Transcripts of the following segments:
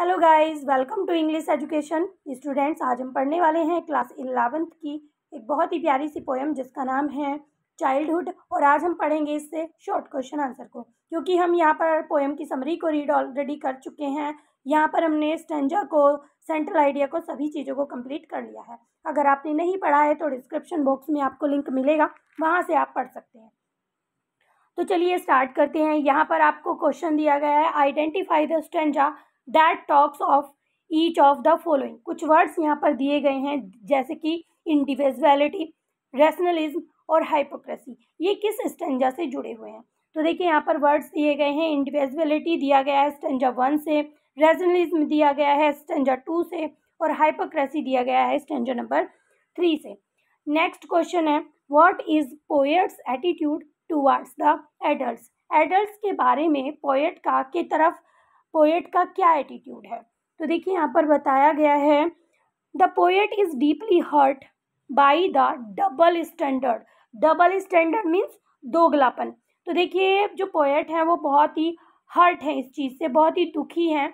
Hello guys welcome to English education students आज हम पढ़ने वाले हैं क्लास इलेवेंथ की एक बहुत ही प्यारी सी पोएम जिसका नाम है चाइल्डहुड और आज हम पढ़ेंगे इससे शॉर्ट क्वेश्चन आंसर को क्योंकि हम यहाँ पर पोएम की समरी को रीड ऑलरेडी कर चुके हैं यहाँ पर हमने स्टेंजा को सेंट्रल आइडिया को सभी चीज़ों को कम्प्लीट कर लिया है अगर आपने नहीं पढ़ा है तो डिस्क्रिप्शन बॉक्स में आपको लिंक मिलेगा वहाँ से आप पढ़ सकते हैं तो चलिए स्टार्ट करते हैं यहाँ पर आपको क्वेश्चन दिया गया है identify the stanza that talks of each of the following कुछ वर्ड्स यहाँ पर दिए गए हैं जैसे कि इंडिविजुअलिटी रैशनलिज्म और हाइपोक्रेसी ये किस स्टेंजा से जुड़े हुए हैं तो देखिए यहाँ पर वर्ड्स दिए गए हैं इंडिविजुअलिटी दिया गया है स्टेंजा वन से रेजनलिज्म दिया गया है स्टेंजा टू से और हाइपोक्रेसी दिया गया है स्टेंजा नंबर थ्री से नेक्स्ट क्वेश्चन है what is poet's attitude towards the adult adult के बारे में पोएट का के तरफ पोएट का क्या एटीट्यूड है तो देखिए यहाँ पर बताया गया है the poet is deeply hurt by the double standard double standard means दोगलापन तो देखिए जो पोएट हैं वो बहुत ही हर्ट हैं इस चीज़ से बहुत ही दुखी हैं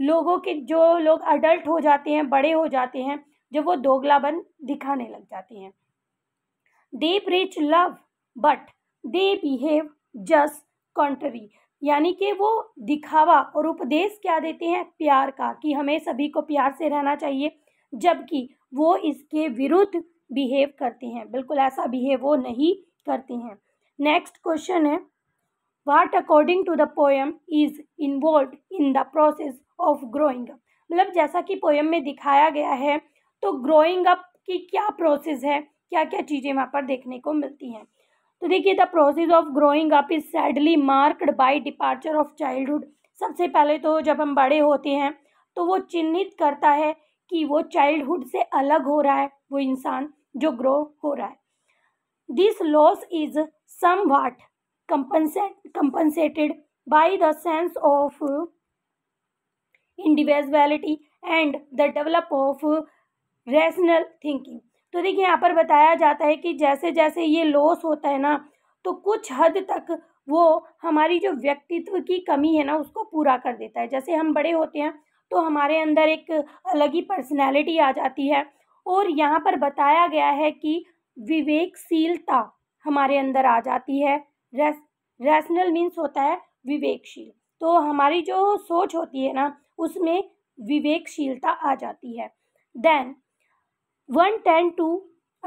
लोगों के जो लोग अडल्ट हो जाते हैं बड़े हो जाते हैं जब वो दोगलापन दिखाने लग जाते हैं they preach love but they behave just contrary यानी कि वो दिखावा और उपदेश क्या देते हैं प्यार का कि हमें सभी को प्यार से रहना चाहिए जबकि वो इसके विरुद्ध बिहेव करते हैं बिल्कुल ऐसा बिहेव वो नहीं करते हैं नेक्स्ट क्वेश्चन है what according to the poem is involve in the process of growing up मतलब जैसा कि पोएम में दिखाया गया है तो ग्रोइंग अप की क्या प्रोसेस है क्या क्या चीज़ें वहाँ पर देखने को मिलती हैं तो देखिए the process of growing up is sadly marked by departure of childhood सबसे पहले तो जब हम बड़े होते हैं तो वो चिन्हित करता है कि वो चाइल्डहुड से अलग हो रहा है वो इंसान जो ग्रो हो रहा है this loss is somewhat compensated by the sense of individuality and the develop of rational thinking तो देखिए यहाँ पर बताया जाता है कि जैसे जैसे ये लॉस होता है ना तो कुछ हद तक वो हमारी जो व्यक्तित्व की कमी है ना उसको पूरा कर देता है जैसे हम बड़े होते हैं तो हमारे अंदर एक अलग ही पर्सनैलिटी आ जाती है और यहाँ पर बताया गया है कि विवेकशीलता हमारे अंदर आ जाती है रैस रैशनल मीन्स होता है विवेकशील तो हमारी जो सोच होती है ना उसमें विवेकशीलता आ जाती है then one tends to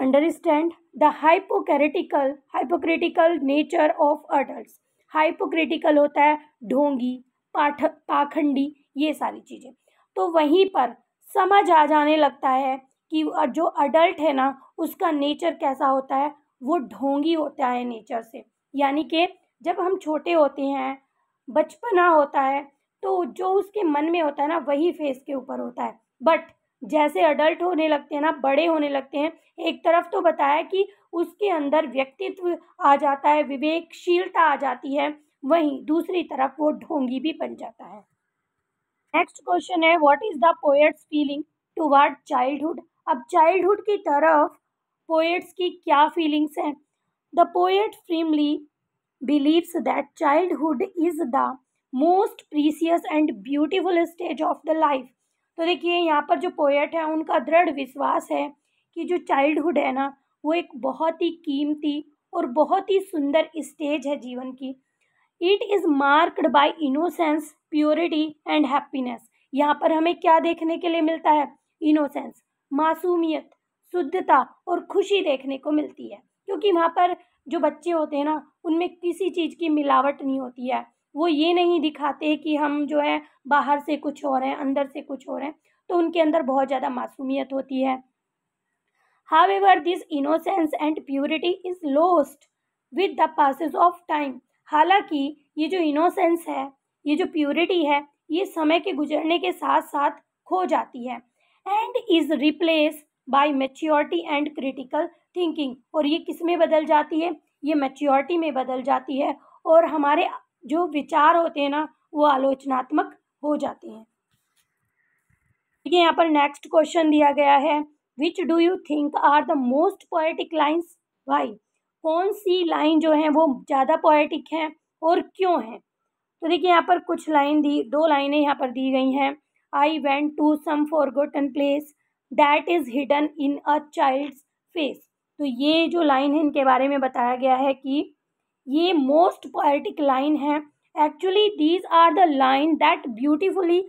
understand the hypocritical hypocritical nature of adult hypocritical होता है ढोंगी पाठ पाखंडी ये सारी चीज़ें तो वहीं पर समझ आ जाने लगता है कि जो अडल्ट है ना उसका नेचर कैसा होता है वो ढोंगी होता है नेचर से यानी कि जब हम छोटे होते हैं बचपना होता है तो जो उसके मन में होता है ना वही फेस के ऊपर होता है बट जैसे अडल्ट होने लगते हैं ना बड़े होने लगते हैं एक तरफ तो बताया कि उसके अंदर व्यक्तित्व आ जाता है विवेकशीलता आ जाती है वहीं दूसरी तरफ वो ढोंगी भी बन जाता है नेक्स्ट क्वेश्चन है what is the poet's feeling toward childhood अब चाइल्डहुड की तरफ पोएट्स की क्या फीलिंग्स हैं the poet firmly believes that childhood is the most precious and beautiful stage of the life तो देखिए यहाँ पर जो पोएट है उनका दृढ़ विश्वास है कि जो चाइल्डहुड है ना वो एक बहुत ही कीमती और बहुत ही सुंदर स्टेज है जीवन की it is marked by innocence purity and happiness यहाँ पर हमें क्या देखने के लिए मिलता है इनोसेंस मासूमियत शुद्धता और खुशी देखने को मिलती है क्योंकि वहाँ पर जो बच्चे होते हैं ना उनमें किसी चीज़ की मिलावट नहीं होती है वो ये नहीं दिखाते कि हम जो है बाहर से कुछ और हैं अंदर से कुछ और हैं तो उनके अंदर बहुत ज़्यादा मासूमियत होती है however this innocence and purity is lost with the passage of time हालांकि ये जो इनोसेंस है ये जो प्योरिटी है ये समय के गुजरने के साथ साथ खो जाती है and is replace by maturity and critical thinking और ये किस में बदल जाती है ये मेच्योरिटी में बदल जाती है और हमारे जो विचार होते हैं ना वो आलोचनात्मक हो जाते हैं देखिए यहाँ पर नेक्स्ट क्वेश्चन दिया गया है which do you think are the most poetic lines why कौन सी लाइन जो है वो ज़्यादा पोएटिक हैं और क्यों हैं तो देखिए यहाँ पर कुछ लाइन दी दो लाइनें यहाँ पर दी गई हैं I went to some forgotten place that is hidden in a child's face तो ये जो लाइन है इनके बारे में बताया गया है कि ये मोस्ट पोएटिक लाइन है actually these are the line that beautifully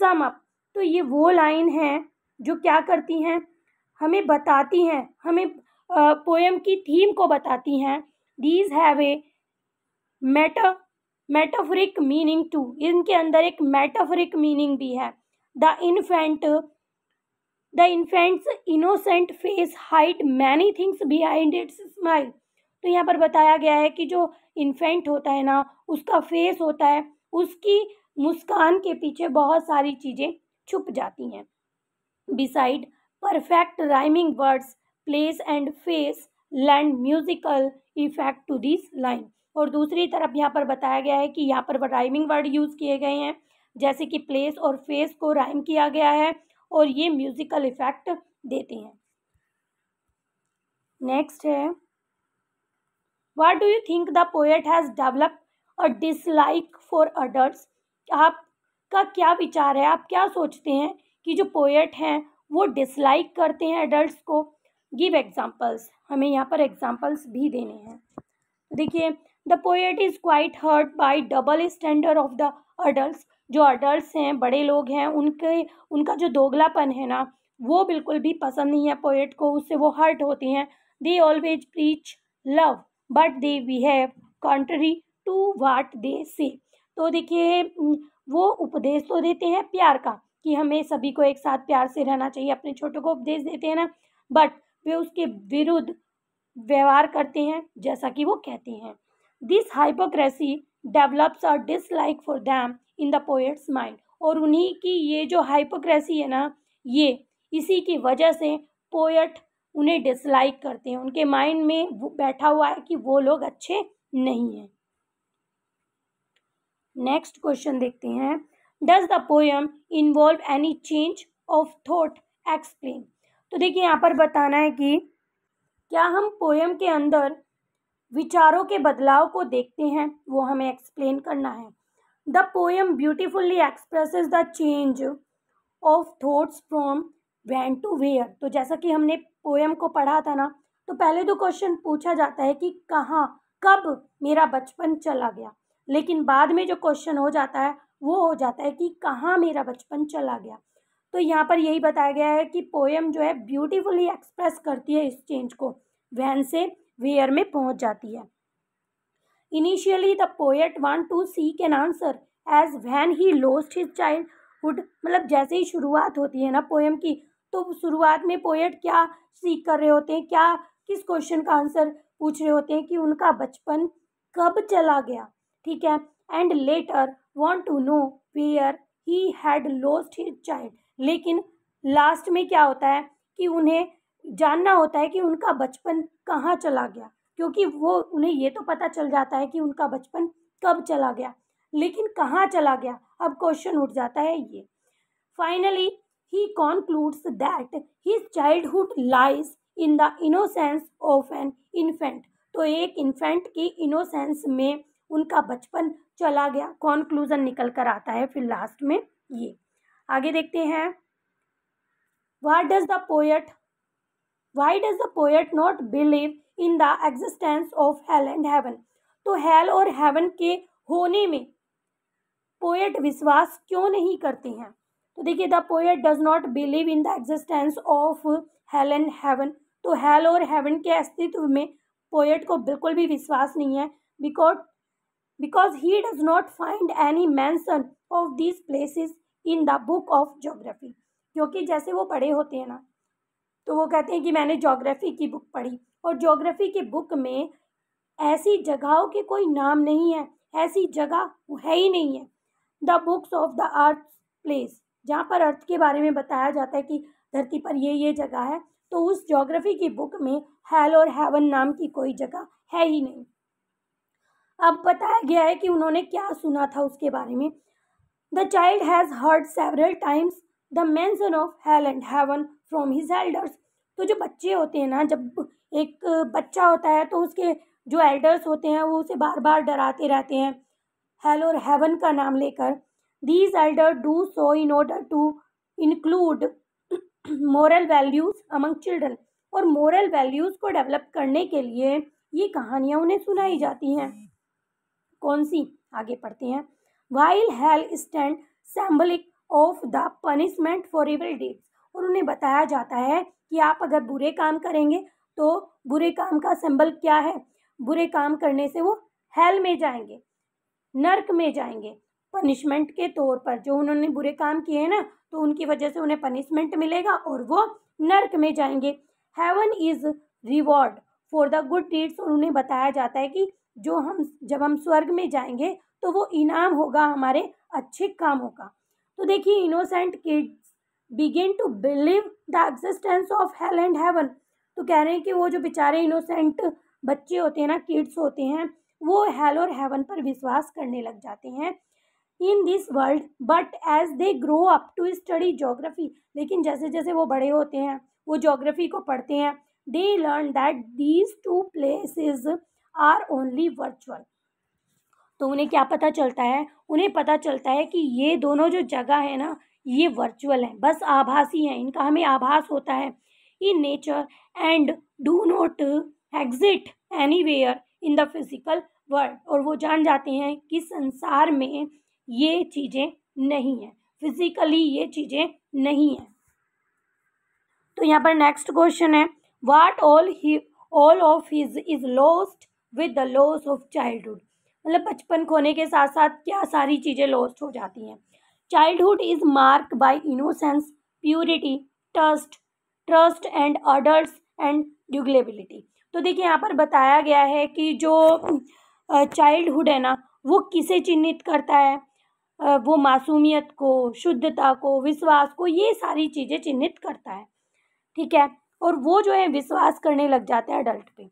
sum up तो ये वो लाइन है जो क्या करती हैं हमें बताती हैं हमें पोएम की थीम को बताती हैं these have a meta metaphoric meaning too इनके अंदर एक मेटाफ्रिक मीनिंग भी है the infant the infant's innocent face hide many things behind its smile तो यहाँ पर बताया गया है कि जो इन्फेंट होता है ना उसका फेस होता है उसकी मुस्कान के पीछे बहुत सारी चीज़ें छुप जाती हैं beside perfect rhyming words place and face lend musical effect to this line और दूसरी तरफ यहाँ पर बताया गया है कि यहाँ पर राइमिंग वर्ड यूज़ किए गए हैं जैसे कि प्लेस और फेस को राइम किया गया है और ये म्यूजिकल इफेक्ट देते हैं नेक्स्ट है what do you think the poet has develop a dislike for others आपका क्या विचार है आप क्या सोचते हैं कि जो पोएट हैं वो डिसलाइक करते हैं अडल्ट को गिव एग्जाम्पल्स हमें यहाँ पर एग्जाम्पल्स भी देने हैं देखिए the poet is quite hurt by double standard of the adult जो अडल्ट हैं बड़े लोग हैं उनके उनका जो दोगलापन है ना वो बिल्कुल भी पसंद नहीं है पोएट को उससे वो हर्ट होती हैं they always preach love but they behave contrary to what they say तो देखिए वो उपदेश तो देते हैं प्यार का कि हमें सभी को एक साथ प्यार से रहना चाहिए अपने छोटों को उपदेश देते हैं ना बट वे उसके विरुद्ध व्यवहार करते हैं जैसा कि वो कहते हैं दिस हाइपोक्रेसी डेवलप्स और dislike for them in the poet's mind और उन्हीं की ये जो हाइपोक्रेसी है ना ये इसी की वजह से पोएट उन्हें डिसलाइक करते हैं उनके माइंड में बैठा हुआ है कि वो लोग अच्छे नहीं हैं नेक्स्ट क्वेश्चन देखते हैं does the poem involve any change of thought explain तो देखिए यहाँ पर बताना है कि क्या हम पोएम के अंदर विचारों के बदलाव को देखते हैं वो हमें एक्सप्लेन करना है the poem beautifully express the change of thoughts from when to where तो जैसा कि हमने पोएम को पढ़ा था ना तो पहले तो क्वेश्चन पूछा जाता है कि कहाँ कब मेरा बचपन चला गया लेकिन बाद में जो क्वेश्चन हो जाता है वो हो जाता है कि कहाँ मेरा बचपन चला गया तो यहाँ पर यही बताया गया है कि पोएम जो है ब्यूटीफुली एक्सप्रेस करती है इस चेंज को वैन से वेयर में पहुँच जाती है initially the poet want to see can answer as when he lost his childhood मतलब जैसे ही शुरुआत होती है ना पोएम की तो शुरुआत में पोएट क्या सीख कर रहे होते हैं क्या किस क्वेश्चन का आंसर पूछ रहे होते हैं कि उनका बचपन कब चला गया ठीक है and later want to know where he had lost his child लेकिन लास्ट में क्या होता है कि उन्हें जानना होता है कि उनका बचपन कहाँ चला गया क्योंकि वो उन्हें ये तो पता चल जाता है कि उनका बचपन कब चला गया लेकिन कहाँ चला गया अब क्वेश्चन उठ जाता है ये finally he concludes that his childhood lies in the innocence of an infant तो एक इन्फेंट की इनोसेंस में उनका बचपन चला गया कॉन्क्लूज़न निकल कर आता है फिर लास्ट में ये आगे देखते हैं what does the poet why does the poet not believe in the existence of hell and heaven तो हेल और हेवन के होने में पोएट विश्वास क्यों नहीं करते हैं तो देखिए the poet does not believe in the existence of hell and heaven तो हेल और हेवन के अस्तित्व में पोएट को बिल्कुल भी विश्वास नहीं है because because he does not find any mention of these places in the book of geography क्योंकि जैसे वो पढ़े होते हैं ना तो वो कहते हैं कि मैंने जोग्राफी की बुक पढ़ी और जोग्राफी की बुक में ऐसी जगहों के कोई नाम नहीं है ऐसी जगह है ही नहीं है the books of the earth place जहाँ पर अर्थ के बारे में बताया जाता है कि धरती पर ये ये जगह है तो उस जोग्राफी की बुक में हेल और हेवन नाम की कोई जगह है ही नहीं अब बताया गया है कि उन्होंने क्या सुना था उसके बारे में the child has heard several times the mention of hell and heaven from his elders तो जो बच्चे होते हैं ना जब एक बच्चा होता है तो उसके जो एल्डर्स होते हैं वो उसे बार बार डराते रहते हैं हेल और हेवन का नाम लेकर These elder do so in order to include moral values among children. और moral values को develop करने के लिए ये कहानियाँ उन्हें सुनाई जाती हैं कौन सी आगे पढ़ते हैं while hell stand symbolic of the punishment for evil deeds और उन्हें बताया जाता है कि आप अगर बुरे काम करेंगे तो बुरे काम का सिंबल क्या है बुरे काम करने से वो हेल में जाएंगे नर्क में जाएंगे पनिशमेंट के तौर पर जो उन्होंने बुरे काम किए हैं ना तो उनकी वजह से उन्हें पनिशमेंट मिलेगा और वो नर्क में जाएंगे heaven is reward for the good deeds और उन्हें बताया जाता है कि जो हम जब हम स्वर्ग में जाएंगे तो वो इनाम होगा हमारे अच्छे कामों का तो देखिए innocent kids begin to believe the existence of hell and heaven तो कह रहे हैं कि वो जो बेचारे इनोसेंट बच्चे होते हैं ना किड्स होते हैं वो हेल और हेवन पर विश्वास करने लग जाते हैं in this world but as they grow up to study geography लेकिन जैसे जैसे वो बड़े होते हैं वो जोग्राफी को पढ़ते हैं they learn that these two places are only virtual तो उन्हें क्या पता चलता है उन्हें पता चलता है कि ये दोनों जो जगह है ना ये वर्चुअल हैं बस आभासी हैं इनका हमें आभास होता है in nature and do not exist anywhere in the physical world और वो जान जाते हैं कि संसार में ये चीज़ें नहीं हैं फिजिकली ये चीज़ें नहीं हैं तो यहाँ पर नेक्स्ट क्वेश्चन है what all he all of his is lost with the loss of childhood मतलब बचपन खोने के साथ साथ क्या सारी चीज़ें लॉस्ट हो जाती हैं childhood is mark by innocence purity trust trust and orders and gullibility तो देखिए यहाँ पर बताया गया है कि जो चाइल्डहुड है ना वो किसे चिन्हित करता है वो मासूमियत को शुद्धता को विश्वास को ये सारी चीज़ें चिन्हित करता है ठीक है और वो जो है विश्वास करने लग जाते हैं अडल्ट पे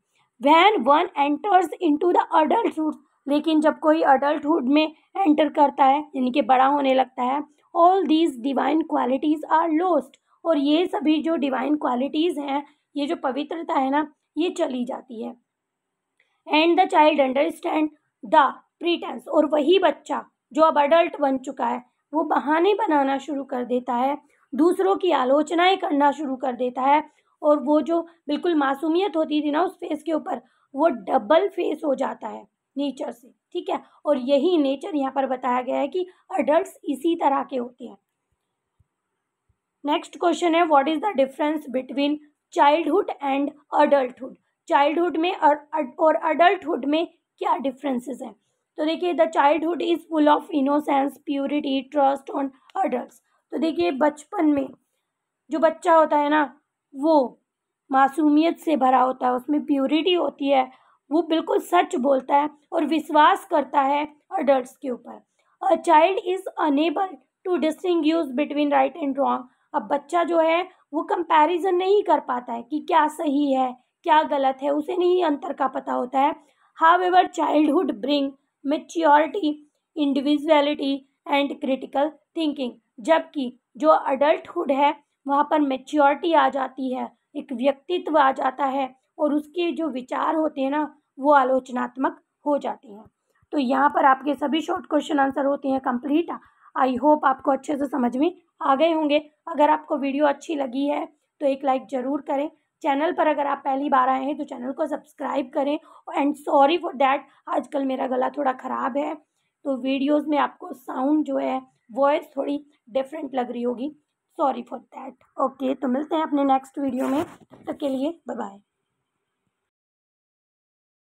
when one enters into the adulthood लेकिन जब कोई अडल्टुड में एंटर करता है यानी कि बड़ा होने लगता है all these divine qualities are lost और ये सभी जो डिवाइन क्वालिटीज़ हैं ये जो पवित्रता है ना ये चली जाती है and the child understand the pretence और वही बच्चा जो अब अडल्ट बन चुका है वो बहाने बनाना शुरू कर देता है दूसरों की आलोचनाएं करना शुरू कर देता है और वो जो बिल्कुल मासूमियत होती थी ना उस फेस के ऊपर वो डबल फेस हो जाता है नेचर से ठीक है और यही नेचर यहाँ पर बताया गया है कि अडल्ट इसी तरह के होते हैं नेक्स्ट क्वेश्चन है what is the difference between childhood and adulthood childhood में और अडल्टहुड में क्या डिफरेंसेस हैं तो देखिए the childhood is full of innocence purity trust on adult तो देखिए बचपन में जो बच्चा होता है ना वो मासूमियत से भरा होता है उसमें प्योरिटी होती है वो बिल्कुल सच बोलता है और विश्वास करता है अडल्ट के ऊपर a child is unable to distinguish between right and wrong अब बच्चा जो है वो कंपैरिजन नहीं कर पाता है कि क्या सही है क्या गलत है उसे नहीं अंतर का पता होता है however childhood bring maturity individuality and critical thinking जबकि जो अडल्टहुड है वहाँ पर मेच्योरिटी आ जाती है एक व्यक्तित्व आ जाता है और उसके जो विचार होते हैं ना वो आलोचनात्मक हो जाते हैं तो यहाँ पर आपके सभी शॉर्ट क्वेश्चन आंसर होते हैं कंप्लीट आई होप आपको अच्छे से समझ में आ गए होंगे अगर आपको वीडियो अच्छी लगी है तो एक लाइक ज़रूर करें चैनल पर अगर आप पहली बार आए हैं तो चैनल को सब्सक्राइब करें एंड सॉरी फॉर डैट आजकल मेरा गला थोड़ा ख़राब है तो वीडियोस में आपको साउंड जो है वॉइस थोड़ी डिफरेंट लग रही होगी सॉरी फॉर दैट ओके तो मिलते हैं अपने नेक्स्ट वीडियो में तब तक के लिए बाय